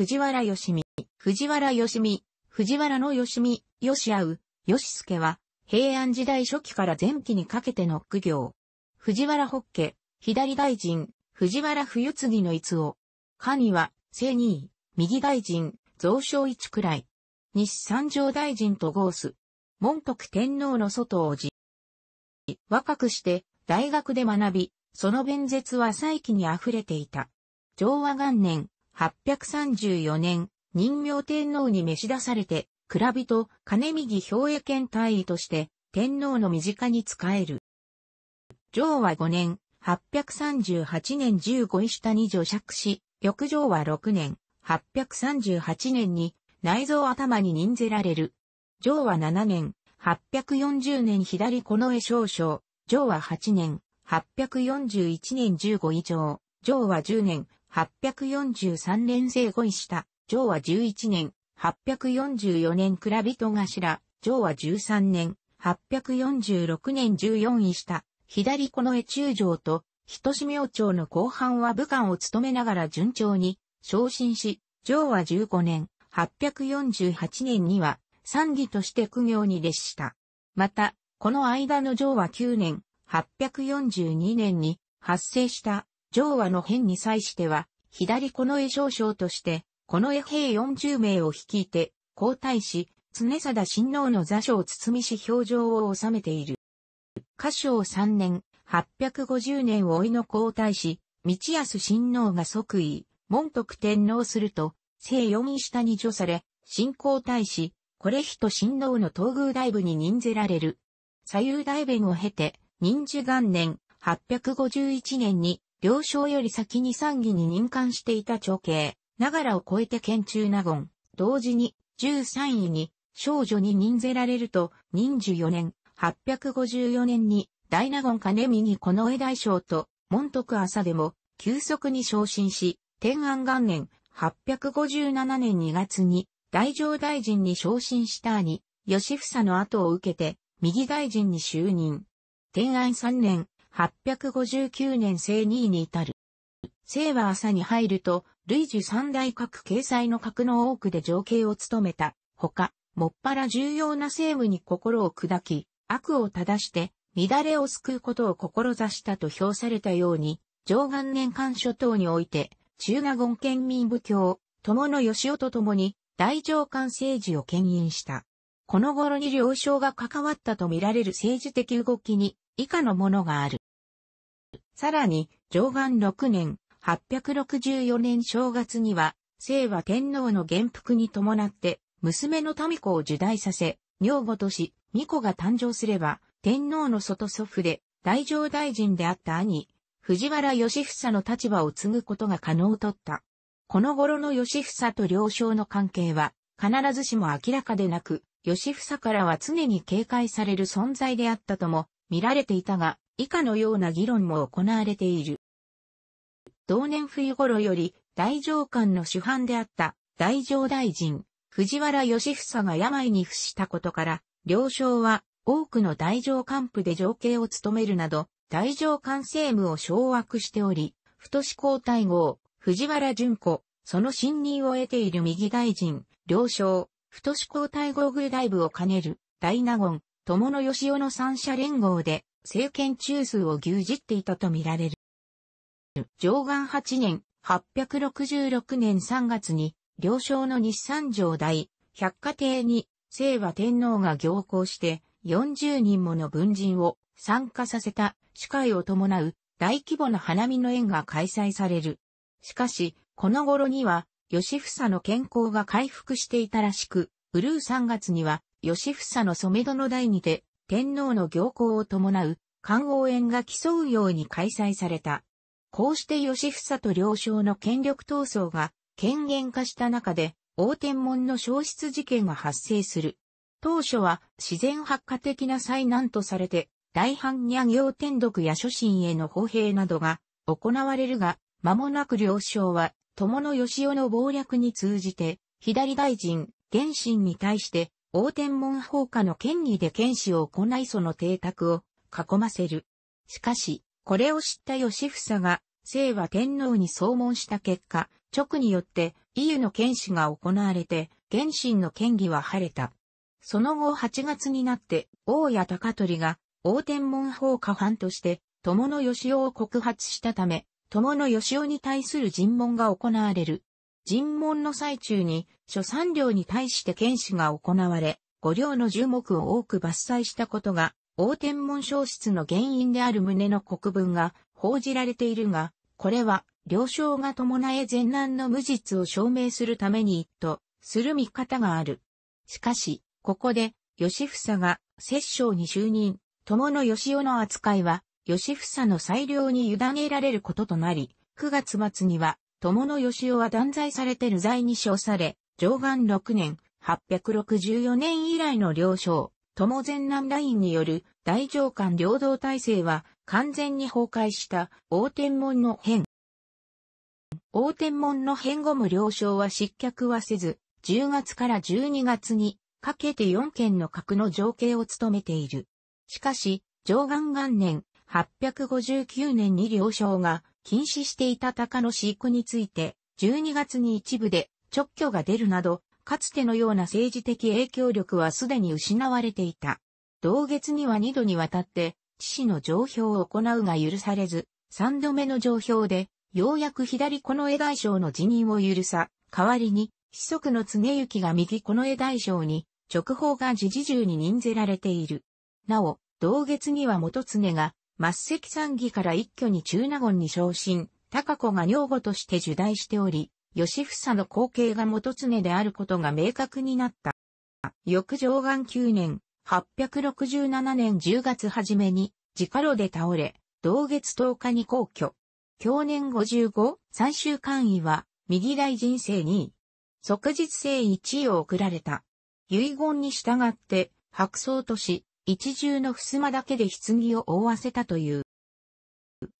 藤原義美、藤原義美、藤原の義美、義合う、義助は、平安時代初期から前期にかけての苦行。藤原北家、左大臣、藤原冬次の逸を。神は、正二位、右大臣、増昇一くらい。西三条大臣と合す。門徳天皇の外王子。若くして、大学で学び、その弁舌は再起に溢れていた。昭和元年、834年、人命天皇に召し出されて、蔵人、金右兵衛県大尉として、天皇の身近に仕える。上和5年、838年15位下に除爵し、翌上和6年、838年に内臓頭に任ぜられる。上和7年、840年左この絵少々、上和8年、841年15以上、上和10年、843年生後位た、上は11年、844年蔵人頭、上は13年、846年14位た、左この江中城と、人志明朝の後半は武官を務めながら順調に昇進し、上は15年、848年には、参議として苦行に列した。また、この間の上は9年、842年に発生した上和の変に際しては、左近衛少将として、近衛兵40名を率いて、皇太子、常貞親王の座所を包みし表情を収めている。歌唱3年、850年を老いの皇太子、道安親王が即位、門徳天皇すると、聖四位下に除され、新皇太子、これ人親王の東宮大部に任ぜられる。左右大弁を経て、任寿元年、851年に了承より先に参議に任官していた長兄、ながらを超えて県中納言、同時に13位に少女に任ぜられると、任寿4年、854年に大納言金右この絵大将と、門徳朝でも、急速に昇進し、天安元年、857年2月に、大乗大臣に昇進した兄、吉房の後を受けて、右大臣に就任。天安3年、859年正2位に至る。生は朝に入ると、類次三大格掲載の格の多くで情景を務めた。ほか、もっぱら重要な政務に心を砕き、悪を正して、乱れを救うことを志したと評されたように、上岸年間諸島において、中納言県民部教、友の義夫と共に、大上官政治を牽引した。この頃に両省が関わったとみられる政治的動きに以下のものがある。さらに、上岸6年、864年正月には、清和天皇の元服に伴って、娘の民子を受代させ、女房とし、巫女が誕生すれば、天皇の外祖父で、大乗大臣であった兄、藤原義房の立場を継ぐことが可能とった。この頃の義房と両承の関係は、必ずしも明らかでなく、義房からは常に警戒される存在であったとも見られていたが、以下のような議論も行われている。同年冬頃より大上官の主犯であった大上大臣、藤原義房が病に伏したことから、両将は多くの大上官府で情景を務めるなど、大上官政務を掌握しており、太子交代後、藤原淳子、その信任を得ている右大臣、両将、太子交代合宮大部を兼ねる、大納言、友野義雄の三者連合で、政権中枢を牛耳っていたとみられる。上岸8年、866年3月に、両将の日産城大、百貨亭に、清和天皇が行幸して、40人もの文人を参加させた、司会を伴う、大規模な花見の宴が開催される。しかし、この頃には、義房の健康が回復していたらしく、ブルー3月には、義房の染戸の代にて、天皇の行幸を伴う、官応援が競うように開催された。こうして義房と両将の権力闘争が、権限化した中で、大天門の消失事件が発生する。当初は自然発火的な災難とされて、大般若行天毒や諸神への砲兵などが行われるが、間もなく両将は友野義雄の謀略に通じて、左大臣、原神に対して、大天門放火の権威で剣士を行いその邸宅を囲ませる。しかし、これを知った義房が、聖は天皇に総問した結果、直によって、伊予の剣士が行われて、原神の権威は晴れた。その後8月になって、大谷高取が、大天門放火犯として、友の義雄を告発したため、友の義雄に対する尋問が行われる。尋問の最中に、諸三領に対して剣士が行われ、五領の樹木を多く伐採したことが、大天文消失の原因である旨の国文が報じられているが、これは、了承が伴え前難の無実を証明するために一途、する見方がある。しかし、ここで、吉房が、摂政に就任、友の義雄の扱いは、吉房の裁量に委ねられることとなり、9月末には、友野義雄は断罪されて流罪に称され、上岸6年、864年以来の了承、友前南ラインによる大上官領導体制は完全に崩壊した大天門の変。大天門の変後も了承は失脚はせず、10月から12月にかけて4件の格の情景を務めている。しかし、上岸元年、8 5 9年に両省が禁止していた鷹の飼育について、12月に一部で直挙が出るなど、かつてのような政治的影響力はすでに失われていた。同月には2度にわたって、致死の上表を行うが許されず、3度目の上表で、ようやく左この江大将の辞任を許さ、代わりに、子息の常行が右この江大将に、直方が時事中に任ぜられている。なお、同月には元常が、末席参議から一挙に中納言に昇進、高子が女房として受代しており、吉房の後継が元常であることが明確になった。翌上岸9年、867年10月初めに、自家路で倒れ、同月10日に皇居。去年55、最終官位は、右大人生2位。即日制1位を送られた。遺言に従って、白装とし、一重の襖だけで棺を覆わせたという。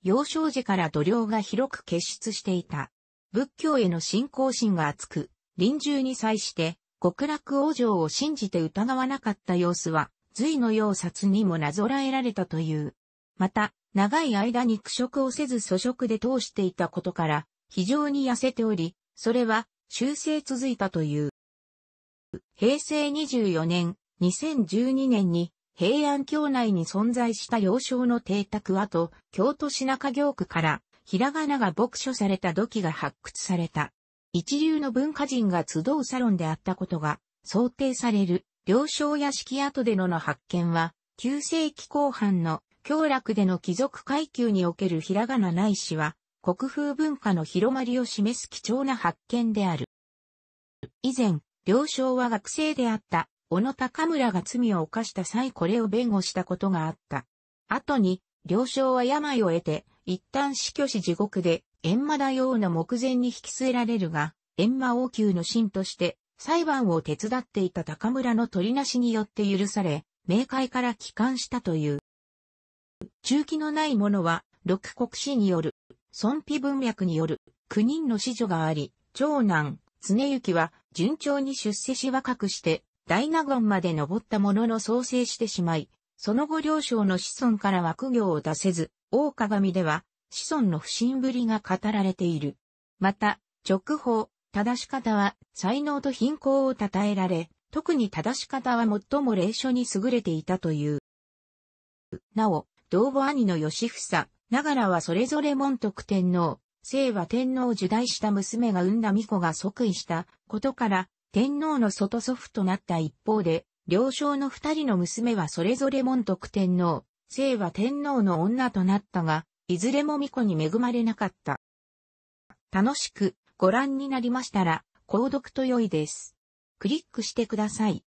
幼少時から土量が広く結出していた。仏教への信仰心が厚く、臨終に際して極楽往生を信じて疑わなかった様子は、隋の要殺にもなぞらえられたという。また、長い間に苦食をせず粗食で通していたことから、非常に痩せており、それは修正続いたという。平成24年、2012年に平安京内に存在した幼少の邸宅跡、京都市中京区から、ひらがなが牧書された土器が発掘された。一流の文化人が集うサロンであったことが想定される、領商屋敷跡でのの発見は、9世紀後半の京楽での貴族階級におけるひらがなないしは、国風文化の広まりを示す貴重な発見である。以前、領商は学生であった小野高村が罪を犯した際これを弁護したことがあった。後に、両承は病を得て、一旦死去し地獄で、閻魔大王の目前に引き据えられるが、閻魔王宮の神として、裁判を手伝っていた高村の取りなしによって許され、冥界から帰還したという。中期のない者は、六国史による、孫妃文脈による、九人の子女があり、長男、常幸は順調に出世し若くして、大納言まで登ったものの創生してしまい、その後両将の子孫からは苦行を出せず、大鏡では子孫の不審ぶりが語られている。また、直報、正し方は才能と貧困を称えられ、特に正し方は最も霊書に優れていたという。なお、同母兄の義房、ながらはそれぞれ門徳天皇、聖和天皇を受代した娘が産んだ巫女が即位したことから、天皇の外祖父となった一方で、両将の二人の娘はそれぞれ門徳天皇、聖は天皇の女となったが、いずれも巫女に恵まれなかった。楽しくご覧になりましたら、購読と良いです。クリックしてください。